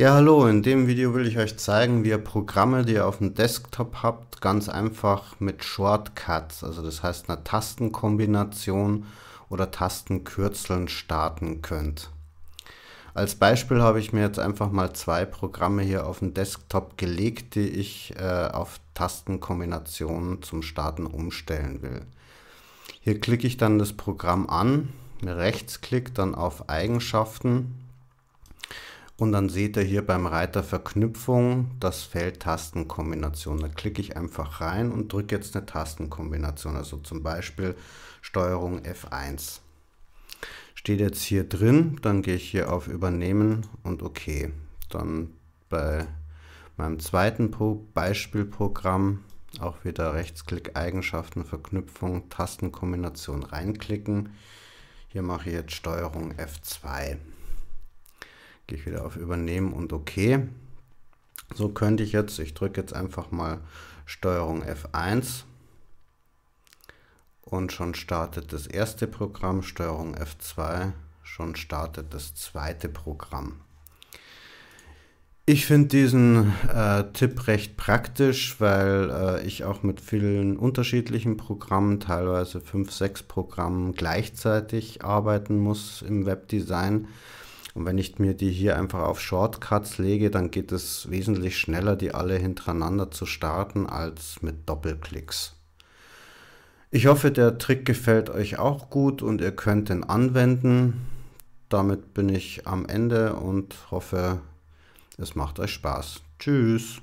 Ja, hallo, in dem Video will ich euch zeigen, wie ihr Programme, die ihr auf dem Desktop habt, ganz einfach mit Shortcuts, also das heißt einer Tastenkombination oder Tastenkürzeln starten könnt. Als Beispiel habe ich mir jetzt einfach mal zwei Programme hier auf den Desktop gelegt, die ich äh, auf Tastenkombinationen zum Starten umstellen will. Hier klicke ich dann das Programm an, rechtsklick dann auf Eigenschaften und dann seht ihr hier beim Reiter Verknüpfung das Feld Tastenkombination. Da klicke ich einfach rein und drücke jetzt eine Tastenkombination, also zum Beispiel Steuerung F1. Steht jetzt hier drin, dann gehe ich hier auf Übernehmen und OK. Dann bei meinem zweiten Beispielprogramm auch wieder Rechtsklick Eigenschaften, Verknüpfung, Tastenkombination reinklicken. Hier mache ich jetzt Steuerung F2. Gehe ich wieder auf Übernehmen und OK. So könnte ich jetzt, ich drücke jetzt einfach mal Steuerung F1 und schon startet das erste Programm, Steuerung F2, schon startet das zweite Programm. Ich finde diesen äh, Tipp recht praktisch, weil äh, ich auch mit vielen unterschiedlichen Programmen, teilweise 5, 6 Programmen gleichzeitig arbeiten muss im Webdesign. Und wenn ich mir die hier einfach auf Shortcuts lege, dann geht es wesentlich schneller, die alle hintereinander zu starten, als mit Doppelklicks. Ich hoffe, der Trick gefällt euch auch gut und ihr könnt ihn anwenden. Damit bin ich am Ende und hoffe, es macht euch Spaß. Tschüss.